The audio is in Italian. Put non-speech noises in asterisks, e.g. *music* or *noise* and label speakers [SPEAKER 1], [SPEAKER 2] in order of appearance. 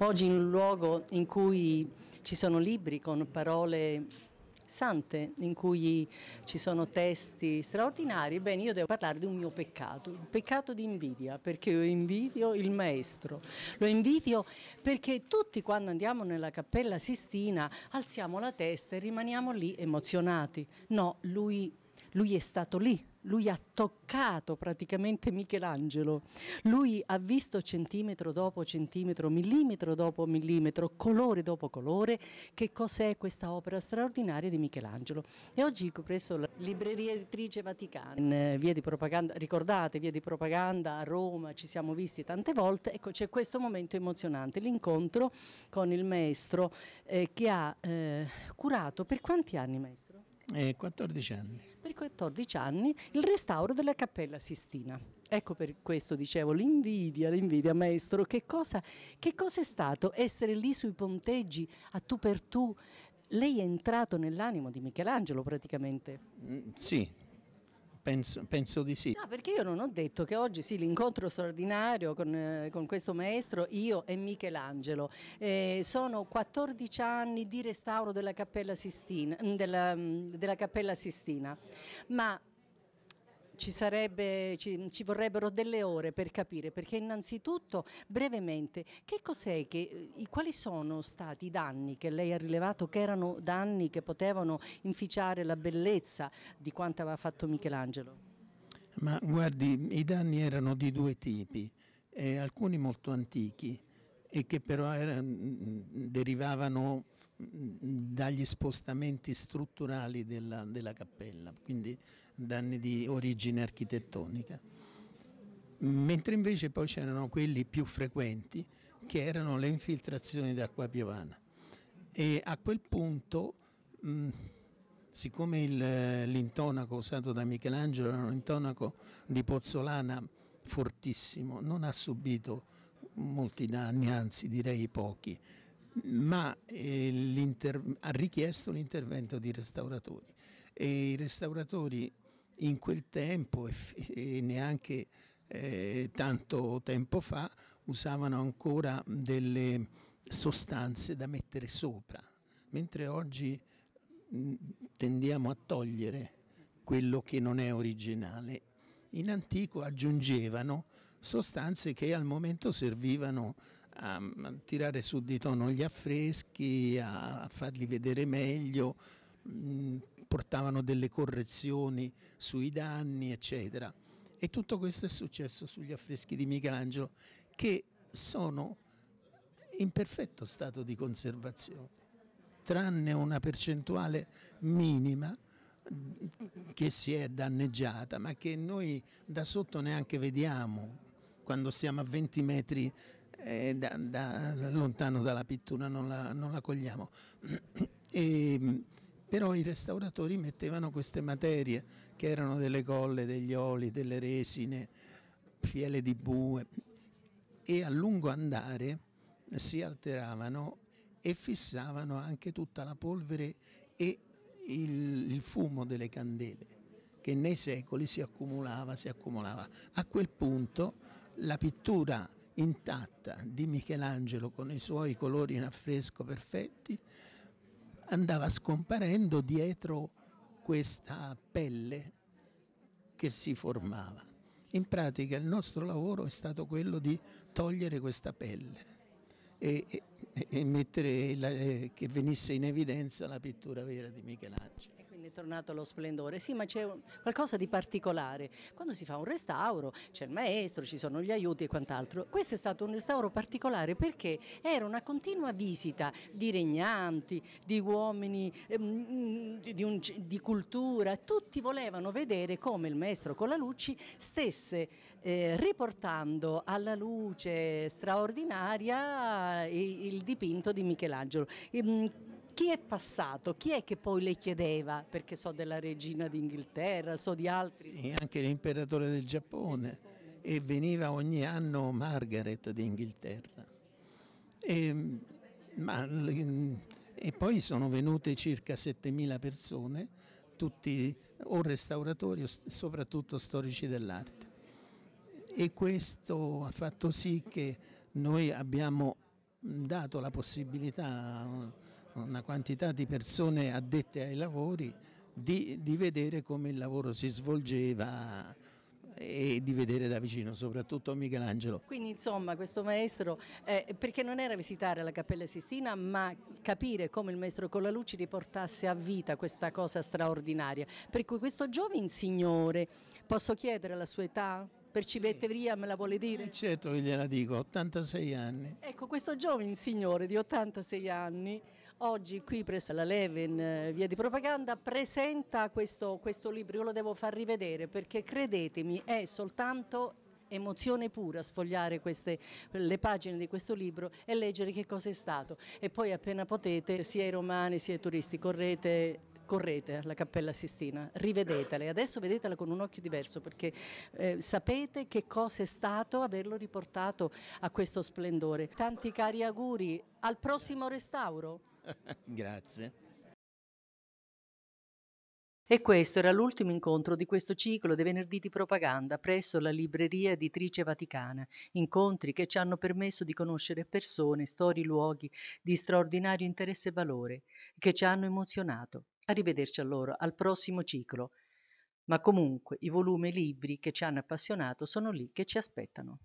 [SPEAKER 1] Oggi in un luogo in cui ci sono libri con parole sante, in cui ci sono testi straordinari, bene io devo parlare di un mio peccato, un peccato di invidia, perché io invidio il maestro, lo invidio perché tutti quando andiamo nella cappella Sistina alziamo la testa e rimaniamo lì emozionati, no, lui, lui è stato lì lui ha toccato praticamente Michelangelo, lui ha visto centimetro dopo centimetro, millimetro dopo millimetro, colore dopo colore, che cos'è questa opera straordinaria di Michelangelo. E oggi presso la libreria editrice Vaticana, in via di propaganda, ricordate, via di propaganda a Roma, ci siamo visti tante volte, ecco c'è questo momento emozionante, l'incontro con il maestro eh, che ha eh, curato per quanti anni maestro? Eh, 14 anni. 14 anni il restauro della Cappella Sistina. Ecco per questo dicevo l'invidia, l'invidia maestro, che cosa, che cosa è stato essere lì sui ponteggi a tu per tu? Lei è entrato nell'animo di Michelangelo praticamente.
[SPEAKER 2] Mm, sì, Penso, penso, di sì. No, perché io non
[SPEAKER 1] ho detto che oggi sì, l'incontro straordinario con, eh, con, questo maestro, io e Michelangelo, eh, sono 14 anni di restauro della Cappella Sistina, mm, della, mm, della Cappella Sistina ma ci, sarebbe, ci, ci, vorrebbero delle ore per capire, perché innanzitutto, brevemente, che cos'è che, quali sono stati i danni che lei ha rilevato, che erano danni che potevano inficiare la bellezza di quanto aveva fatto Michelangelo?
[SPEAKER 2] Ma guardi, i danni erano di due tipi, eh, alcuni molto antichi, e che però era, mm, mm, derivavano mm, dagli spostamenti strutturali della, della, cappella, quindi danni di origine architettonica. Mentre invece poi c'erano quelli più frequenti che erano le infiltrazioni d'acqua piovana e a quel punto mh, siccome l'intonaco usato da Michelangelo era un intonaco di pozzolana fortissimo, non ha subito molti danni, anzi direi pochi, ma eh, ha richiesto l'intervento di restauratori e i restauratori in quel tempo e neanche eh, tanto tempo fa usavano ancora delle sostanze da mettere sopra, mentre oggi mm, tendiamo a togliere quello che non è originale. In antico aggiungevano sostanze che al momento servivano a tirare su di tono gli affreschi, a farli vedere meglio, mm, portavano delle correzioni sui danni, eccetera. E tutto questo è successo sugli affreschi di Michelangelo che sono in perfetto stato di conservazione, tranne una percentuale minima mm, che si è danneggiata, ma che noi da sotto neanche vediamo, quando siamo a 20 metri eh, da, da, lontano dalla pittura non la, non la cogliamo. E, *clears throat* ehm, però i restauratori mettevano queste materie che erano delle colle, degli oli, delle resine, fiele di bue e a lungo andare si alteravano e fissavano anche tutta la polvere e il, il fumo delle candele che nei secoli si accumulava, si accumulava. A quel punto la pittura intatta di Michelangelo con i suoi colori in affresco perfetti andava scomparendo dietro questa pelle che si formava. In pratica il nostro lavoro è stato quello di togliere questa pelle e, e, e mettere la, eh, che venisse in evidenza la pittura vera di Michelangelo
[SPEAKER 1] tornato allo splendore, sì ma c'è qualcosa di particolare, quando si fa un restauro c'è il maestro, ci sono gli aiuti e quant'altro, questo è stato un restauro particolare perché era una continua visita di regnanti, di uomini, ehm, di, un, di, cultura, tutti volevano vedere come il maestro Colalucci stesse eh, riportando alla luce straordinaria il, il dipinto di Michelangelo. Ehm, chi è passato? Chi è che poi le chiedeva? Perché so della regina d'Inghilterra, so di altri.
[SPEAKER 2] Sì, anche l'imperatore del Giappone e veniva ogni anno Margaret d'Inghilterra. E, e poi sono venute circa 7.000 persone, tutti o restauratori o soprattutto storici dell'arte. E questo ha fatto sì che noi abbiamo dato la possibilità a una quantità di persone addette ai lavori di, di vedere come il lavoro si svolgeva e di vedere da vicino soprattutto Michelangelo.
[SPEAKER 1] Quindi insomma questo maestro, eh, perché non era visitare la Cappella Sistina ma capire come il maestro con la luce riportasse a vita questa cosa straordinaria, per cui questo giovane signore, posso chiedere la sua età? Per civetteria me la vuole dire?
[SPEAKER 2] Eh, certo che gliela dico, 86 anni.
[SPEAKER 1] Ecco, questo giovane signore di 86 anni oggi qui presso la Leven eh, Via di Propaganda presenta questo, questo libro, io lo devo far rivedere perché credetemi è soltanto emozione pura sfogliare queste, le pagine di questo libro e leggere che cosa è stato e poi appena potete sia i romani sia i turisti correte correte alla Cappella Sistina, rivedetela e adesso vedetela con un occhio diverso perché eh, sapete che cosa è stato averlo riportato a questo splendore. Tanti cari auguri al prossimo restauro.
[SPEAKER 2] *laughs* Grazie.
[SPEAKER 1] E questo era l'ultimo incontro di questo ciclo dei venerdì di propaganda presso la Libreria Editrice Vaticana, incontri che ci hanno permesso di conoscere persone, storie, luoghi di straordinario interesse e valore, che ci hanno emozionato. Arrivederci allora al prossimo ciclo. Ma comunque i volumi e i libri che ci hanno appassionato sono lì che ci aspettano.